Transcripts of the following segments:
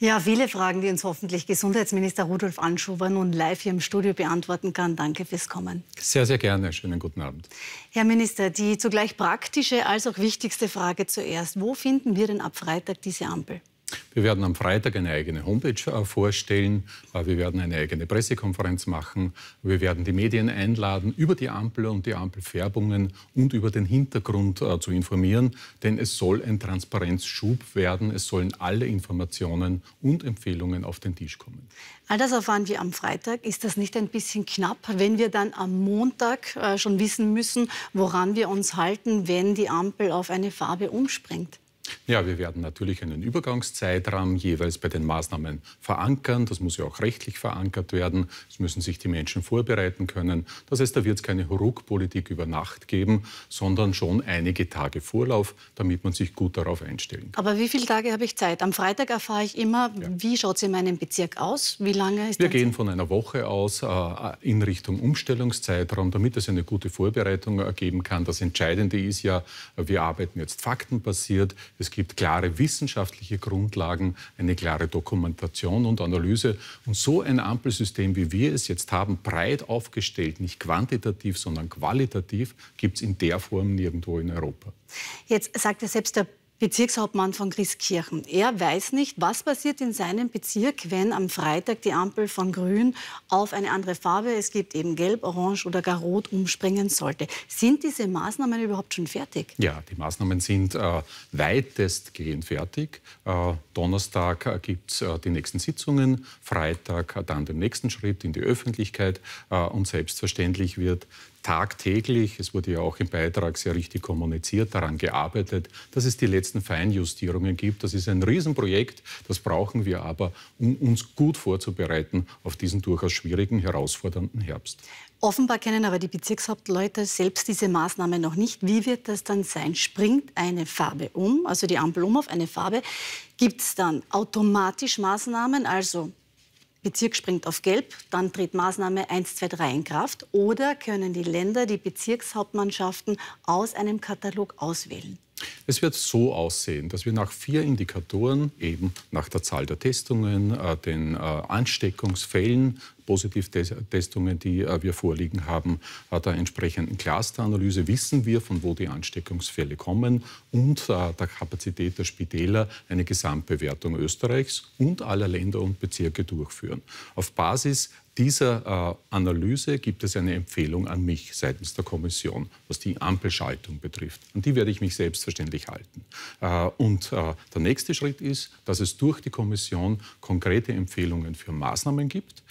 Ja, viele Fragen, die uns hoffentlich Gesundheitsminister Rudolf Anschuber nun live hier im Studio beantworten kann. Danke fürs Kommen. Sehr, sehr gerne. Schönen guten Abend. Herr Minister, die zugleich praktische als auch wichtigste Frage zuerst. Wo finden wir denn ab Freitag diese Ampel? Wir werden am Freitag eine eigene Homepage äh, vorstellen. Äh, wir werden eine eigene Pressekonferenz machen. Wir werden die Medien einladen, über die Ampel und die Ampelfärbungen und über den Hintergrund äh, zu informieren. Denn es soll ein Transparenzschub werden. Es sollen alle Informationen und Empfehlungen auf den Tisch kommen. All das erfahren wir am Freitag. Ist das nicht ein bisschen knapp, wenn wir dann am Montag schon wissen müssen, woran wir uns halten, wenn die Ampel auf eine Farbe umspringt? Ja, wir werden natürlich einen Übergangszeitraum jeweils bei den Maßnahmen verankern. Das muss ja auch rechtlich verankert werden. Es müssen sich die Menschen vorbereiten können. Das heißt, da wird es keine Ruckpolitik über Nacht geben, sondern schon einige Tage Vorlauf, damit man sich gut darauf einstellen kann. Aber wie viele Tage habe ich Zeit? Am Freitag erfahre ich immer, ja. wie schaut es in meinem Bezirk aus? Wie lange ist Wir gehen von einer Woche aus äh, in Richtung Umstellungszeitraum, damit es eine gute Vorbereitung ergeben kann. Das Entscheidende ist ja, wir arbeiten jetzt faktenbasiert. Es gibt klare wissenschaftliche Grundlagen, eine klare Dokumentation und Analyse. Und so ein Ampelsystem, wie wir es jetzt haben, breit aufgestellt, nicht quantitativ, sondern qualitativ, gibt es in der Form nirgendwo in Europa. Jetzt sagt er selbst der Bezirkshauptmann von Grieskirchen. Er weiß nicht, was passiert in seinem Bezirk, wenn am Freitag die Ampel von grün auf eine andere Farbe, es gibt eben gelb, orange oder gar rot, umspringen sollte. Sind diese Maßnahmen überhaupt schon fertig? Ja, die Maßnahmen sind äh, weitestgehend fertig. Äh, Donnerstag äh, gibt es äh, die nächsten Sitzungen, Freitag äh, dann den nächsten Schritt in die Öffentlichkeit äh, und selbstverständlich wird tagtäglich, es wurde ja auch im Beitrag sehr richtig kommuniziert, daran gearbeitet, dass es die letzten Feinjustierungen gibt. Das ist ein Riesenprojekt, das brauchen wir aber, um uns gut vorzubereiten auf diesen durchaus schwierigen, herausfordernden Herbst. Offenbar kennen aber die Bezirkshauptleute selbst diese Maßnahme noch nicht. Wie wird das dann sein? Springt eine Farbe um, also die Ampel um auf eine Farbe? Gibt es dann automatisch Maßnahmen, also Bezirk springt auf Gelb, dann tritt Maßnahme 1, 2, 3 in Kraft. Oder können die Länder die Bezirkshauptmannschaften aus einem Katalog auswählen? Es wird so aussehen, dass wir nach vier Indikatoren, eben nach der Zahl der Testungen, äh, den äh, Ansteckungsfällen, Positivtestungen, die äh, wir vorliegen haben, äh, der entsprechenden Clusteranalyse wissen wir, von wo die Ansteckungsfälle kommen und äh, der Kapazität der Spitäler eine Gesamtbewertung Österreichs und aller Länder und Bezirke durchführen. Auf Basis dieser äh, Analyse gibt es eine Empfehlung an mich seitens der Kommission, was die Ampelschaltung betrifft. An die werde ich mich selbstverständlich halten. Äh, und äh, der nächste Schritt ist, dass es durch die Kommission konkrete Empfehlungen für Maßnahmen gibt,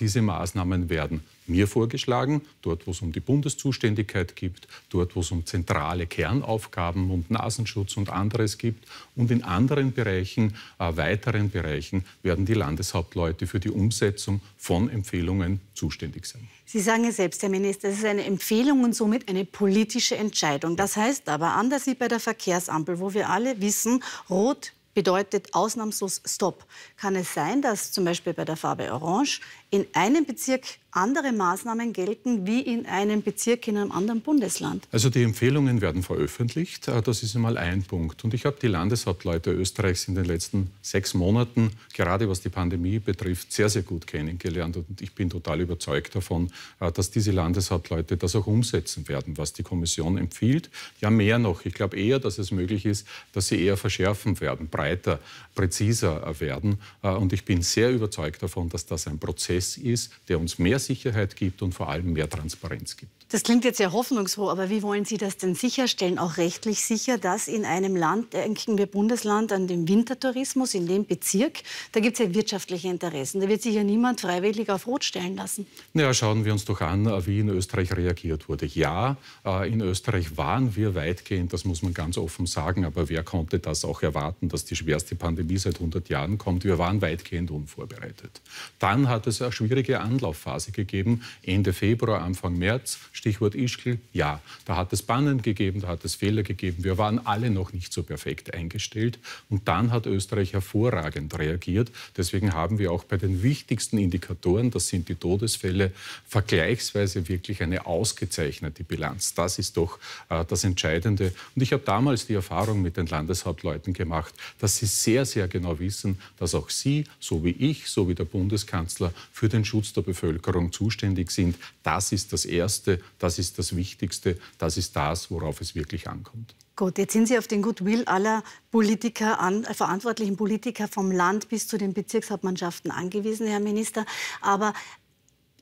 diese Maßnahmen werden mir vorgeschlagen, dort wo es um die Bundeszuständigkeit gibt, dort wo es um zentrale Kernaufgaben und Nasenschutz und anderes gibt. Und in anderen Bereichen, äh, weiteren Bereichen werden die Landeshauptleute für die Umsetzung von Empfehlungen zuständig sein. Sie sagen ja selbst, Herr Minister, es ist eine Empfehlung und somit eine politische Entscheidung. Das heißt aber anders wie bei der Verkehrsampel, wo wir alle wissen, rot bedeutet ausnahmslos Stopp. Kann es sein, dass zum Beispiel bei der Farbe Orange in einem Bezirk andere Maßnahmen gelten wie in einem Bezirk in einem anderen Bundesland? Also die Empfehlungen werden veröffentlicht. Äh, das ist einmal ein Punkt. Und ich habe die Landeshauptleute Österreichs in den letzten sechs Monaten, gerade was die Pandemie betrifft, sehr, sehr gut kennengelernt. Und ich bin total überzeugt davon, äh, dass diese Landeshauptleute das auch umsetzen werden, was die Kommission empfiehlt. Ja, mehr noch. Ich glaube eher, dass es möglich ist, dass sie eher verschärfen werden, breiter, präziser äh, werden. Und ich bin sehr überzeugt davon, dass das ein Prozess es ist, der uns mehr Sicherheit gibt und vor allem mehr Transparenz gibt. Das klingt jetzt sehr hoffnungsfroh, aber wie wollen Sie das denn sicherstellen, auch rechtlich sicher, dass in einem Land, äh, denken wir Bundesland, an dem Wintertourismus, in dem Bezirk, da gibt es ja wirtschaftliche Interessen. Da wird sich ja niemand freiwillig auf Rot stellen lassen. Naja, schauen wir uns doch an, äh, wie in Österreich reagiert wurde. Ja, äh, in Österreich waren wir weitgehend, das muss man ganz offen sagen, aber wer konnte das auch erwarten, dass die schwerste Pandemie seit 100 Jahren kommt? Wir waren weitgehend unvorbereitet. Dann hat es eine schwierige Anlaufphase gegeben, Ende Februar, Anfang März Stichwort Ischgl, ja, da hat es Bannen gegeben, da hat es Fehler gegeben. Wir waren alle noch nicht so perfekt eingestellt. Und dann hat Österreich hervorragend reagiert. Deswegen haben wir auch bei den wichtigsten Indikatoren, das sind die Todesfälle, vergleichsweise wirklich eine ausgezeichnete Bilanz. Das ist doch äh, das Entscheidende. Und ich habe damals die Erfahrung mit den Landeshauptleuten gemacht, dass sie sehr, sehr genau wissen, dass auch sie, so wie ich, so wie der Bundeskanzler, für den Schutz der Bevölkerung zuständig sind. Das ist das Erste. Das ist das Wichtigste. Das ist das, worauf es wirklich ankommt. Gut, jetzt sind Sie auf den Goodwill aller Politiker an, äh, verantwortlichen Politiker vom Land bis zu den Bezirkshauptmannschaften angewiesen, Herr Minister. Aber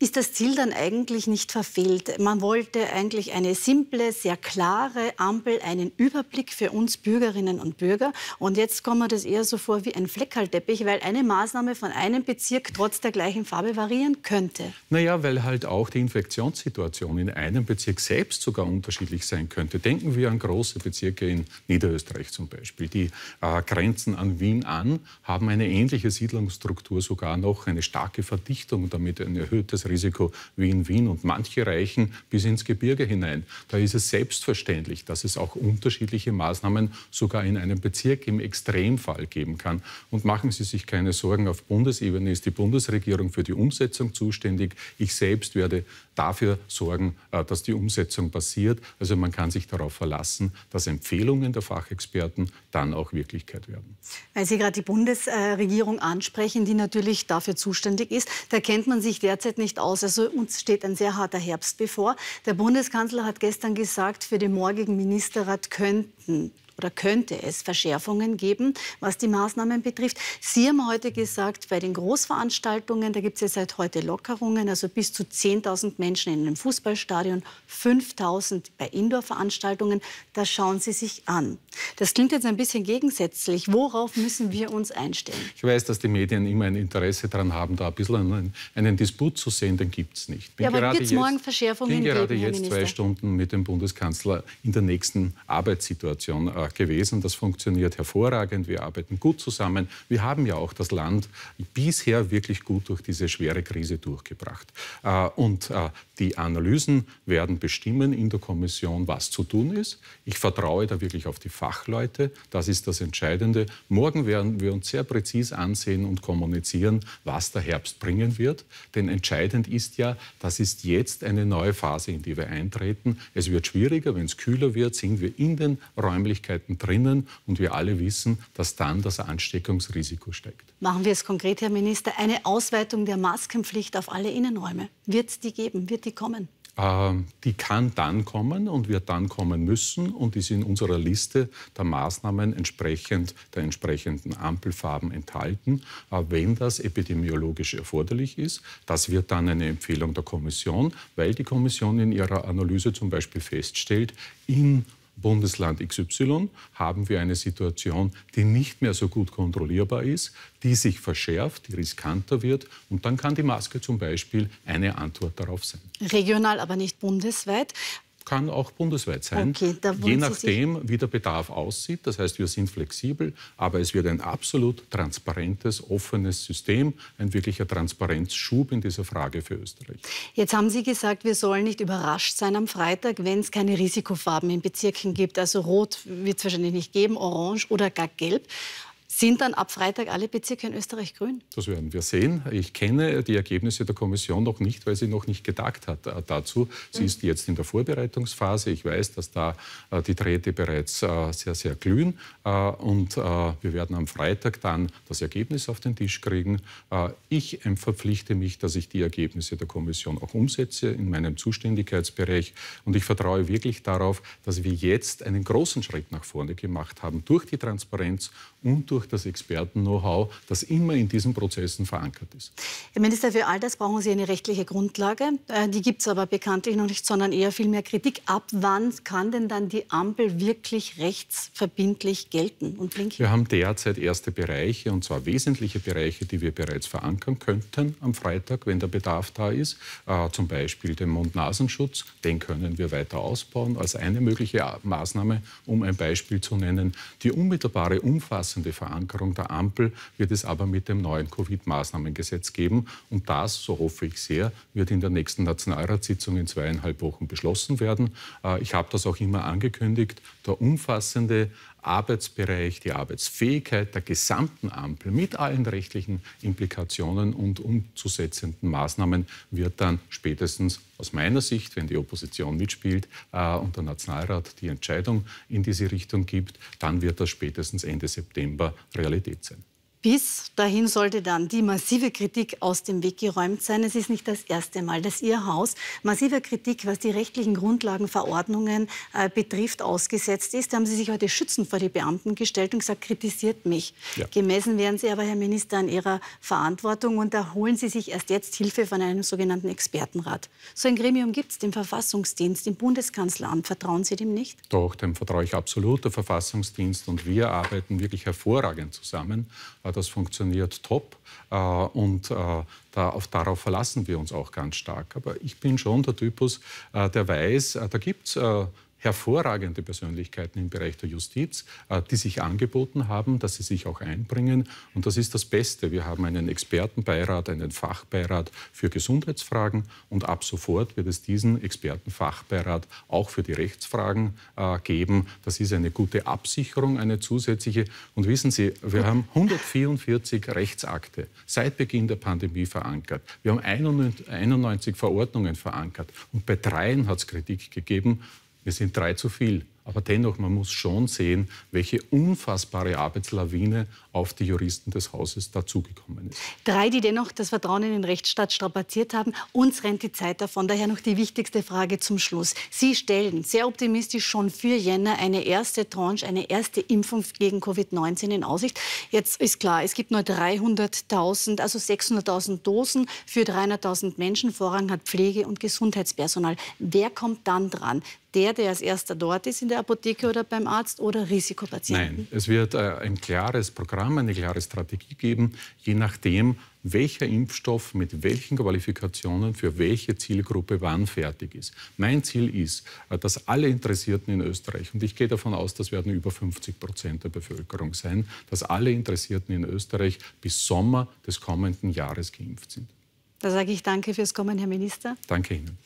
ist das Ziel dann eigentlich nicht verfehlt. Man wollte eigentlich eine simple, sehr klare Ampel, einen Überblick für uns Bürgerinnen und Bürger. Und jetzt kommt mir das eher so vor wie ein Fleckerlteppich, weil eine Maßnahme von einem Bezirk trotz der gleichen Farbe variieren könnte. Naja, weil halt auch die Infektionssituation in einem Bezirk selbst sogar unterschiedlich sein könnte. Denken wir an große Bezirke in Niederösterreich zum Beispiel. Die äh, grenzen an Wien an, haben eine ähnliche Siedlungsstruktur sogar noch, eine starke Verdichtung und damit ein erhöhtes Risiko wie in Wien. Und manche reichen bis ins Gebirge hinein. Da ist es selbstverständlich, dass es auch unterschiedliche Maßnahmen sogar in einem Bezirk im Extremfall geben kann. Und machen Sie sich keine Sorgen, auf Bundesebene ist die Bundesregierung für die Umsetzung zuständig. Ich selbst werde dafür sorgen, äh, dass die Umsetzung passiert. Also man kann sich darauf verlassen, dass Empfehlungen der Fachexperten dann auch Wirklichkeit werden. Weil Sie gerade die Bundesregierung ansprechen, die natürlich dafür zuständig ist, da kennt man sich derzeit nicht nicht aus. Also uns steht ein sehr harter Herbst bevor. Der Bundeskanzler hat gestern gesagt, für den morgigen Ministerrat könnten oder könnte es Verschärfungen geben, was die Maßnahmen betrifft. Sie haben heute gesagt, bei den Großveranstaltungen, da gibt es ja seit heute Lockerungen, also bis zu 10.000 Menschen in einem Fußballstadion, 5.000 bei Indoor-Veranstaltungen, das schauen Sie sich an. Das klingt jetzt ein bisschen gegensätzlich. Worauf müssen wir uns einstellen? Ich weiß, dass die Medien immer ein Interesse daran haben, da ein bisschen einen, einen Disput zu sehen, den gibt es nicht. Bin ja, aber gibt es morgen Verschärfungen? Ich bin gerade geben, jetzt zwei Stunden mit dem Bundeskanzler in der nächsten Arbeitssituation äh, äh, gewesen. Das funktioniert hervorragend. Wir arbeiten gut zusammen. Wir haben ja auch das Land bisher wirklich gut durch diese schwere Krise durchgebracht. Äh, und äh, die Analysen werden bestimmen in der Kommission, was zu tun ist. Ich vertraue da wirklich auf die Fachleute. Das ist das Entscheidende. Morgen werden wir uns sehr präzise ansehen und kommunizieren, was der Herbst bringen wird. Denn entscheidend ist ja, das ist jetzt eine neue Phase, in die wir eintreten. Es wird schwieriger, wenn es kühler wird, sind wir in den Räumlichkeiten Möglichkeiten drinnen. Und wir alle wissen, dass dann das Ansteckungsrisiko steigt. Machen wir es konkret, Herr Minister. Eine Ausweitung der Maskenpflicht auf alle Innenräume. Wird es die geben? Wird die kommen? Ähm, die kann dann kommen und wird dann kommen müssen und ist in unserer Liste der Maßnahmen entsprechend der entsprechenden Ampelfarben enthalten, wenn das epidemiologisch erforderlich ist. Das wird dann eine Empfehlung der Kommission, weil die Kommission in ihrer Analyse zum Beispiel feststellt, in Bundesland XY haben wir eine Situation, die nicht mehr so gut kontrollierbar ist, die sich verschärft, die riskanter wird. Und dann kann die Maske zum Beispiel eine Antwort darauf sein. Regional, aber nicht bundesweit kann auch bundesweit sein, okay, je nachdem, wie der Bedarf aussieht. Das heißt, wir sind flexibel, aber es wird ein absolut transparentes, offenes System, ein wirklicher Transparenzschub in dieser Frage für Österreich. Jetzt haben Sie gesagt, wir sollen nicht überrascht sein am Freitag, wenn es keine Risikofarben in Bezirken gibt. Also rot wird es wahrscheinlich nicht geben, orange oder gar gelb. Sind dann ab Freitag alle Bezirke in Österreich grün? Das werden wir sehen. Ich kenne die Ergebnisse der Kommission noch nicht, weil sie noch nicht getagt hat äh, dazu. Sie mhm. ist jetzt in der Vorbereitungsphase. Ich weiß, dass da äh, die Drähte bereits äh, sehr, sehr glühen. Und wir werden am Freitag dann das Ergebnis auf den Tisch kriegen. Ich verpflichte mich, dass ich die Ergebnisse der Kommission auch umsetze in meinem Zuständigkeitsbereich. Und ich vertraue wirklich darauf, dass wir jetzt einen großen Schritt nach vorne gemacht haben durch die Transparenz und durch durch das Experten-Know-how, das immer in diesen Prozessen verankert ist. Herr Minister, für all das brauchen Sie eine rechtliche Grundlage. Äh, die gibt es aber bekanntlich noch nicht, sondern eher viel mehr Kritik. Ab wann kann denn dann die Ampel wirklich rechtsverbindlich gelten und Wir haben derzeit erste Bereiche, und zwar wesentliche Bereiche, die wir bereits verankern könnten am Freitag, wenn der Bedarf da ist. Äh, zum Beispiel den Mund-Nasenschutz, den können wir weiter ausbauen als eine mögliche Maßnahme, um ein Beispiel zu nennen. Die unmittelbare, umfassende Verankerung Verankerung der Ampel wird es aber mit dem neuen Covid-Maßnahmengesetz geben. Und das, so hoffe ich sehr, wird in der nächsten Nationalratssitzung in zweieinhalb Wochen beschlossen werden. Äh, ich habe das auch immer angekündigt. Der umfassende Arbeitsbereich, die Arbeitsfähigkeit der gesamten Ampel mit allen rechtlichen Implikationen und umzusetzenden Maßnahmen wird dann spätestens aus meiner Sicht, wenn die Opposition mitspielt äh, und der Nationalrat die Entscheidung in diese Richtung gibt, dann wird das spätestens Ende September Realität sein. Bis dahin sollte dann die massive Kritik aus dem Weg geräumt sein. Es ist nicht das erste Mal, dass Ihr Haus massiver Kritik, was die rechtlichen Grundlagenverordnungen äh, betrifft, ausgesetzt ist. Da haben Sie sich heute schützend vor die Beamten gestellt und gesagt, kritisiert mich. Ja. Gemessen werden Sie aber, Herr Minister, an Ihrer Verantwortung und da holen Sie sich erst jetzt Hilfe von einem sogenannten Expertenrat. So ein Gremium gibt es, dem Verfassungsdienst, im Bundeskanzleramt. Vertrauen Sie dem nicht? Doch, dem vertraue ich absolut. Der Verfassungsdienst und wir arbeiten wirklich hervorragend zusammen äh, das funktioniert top äh, und äh, da, auf, darauf verlassen wir uns auch ganz stark. Aber ich bin schon der Typus, der weiß, da gibt es hervorragende Persönlichkeiten im Bereich der Justiz, äh, die sich angeboten haben, dass sie sich auch einbringen. Und das ist das Beste. Wir haben einen Expertenbeirat, einen Fachbeirat für Gesundheitsfragen und ab sofort wird es diesen Expertenfachbeirat auch für die Rechtsfragen äh, geben. Das ist eine gute Absicherung, eine zusätzliche. Und wissen Sie, wir haben 144 Rechtsakte seit Beginn der Pandemie verankert. Wir haben 91 Verordnungen verankert und bei dreien hat es Kritik gegeben. Wir sind drei zu viel. Aber dennoch, man muss schon sehen, welche unfassbare Arbeitslawine auf die Juristen des Hauses dazugekommen ist. Drei, die dennoch das Vertrauen in den Rechtsstaat strapaziert haben. Uns rennt die Zeit davon. Daher noch die wichtigste Frage zum Schluss. Sie stellen sehr optimistisch schon für Jänner eine erste Tranche, eine erste Impfung gegen Covid-19 in Aussicht. Jetzt ist klar, es gibt nur 300.000, also 600.000 Dosen für 300.000 Menschen. Vorrang hat Pflege und Gesundheitspersonal. Wer kommt dann dran? Der, der als erster dort ist in der der Apotheke oder beim Arzt oder Risikopatienten? Nein, es wird äh, ein klares Programm, eine klare Strategie geben, je nachdem, welcher Impfstoff mit welchen Qualifikationen für welche Zielgruppe wann fertig ist. Mein Ziel ist, äh, dass alle Interessierten in Österreich, und ich gehe davon aus, das werden über 50 Prozent der Bevölkerung sein, dass alle Interessierten in Österreich bis Sommer des kommenden Jahres geimpft sind. Da sage ich danke fürs Kommen, Herr Minister. Danke Ihnen.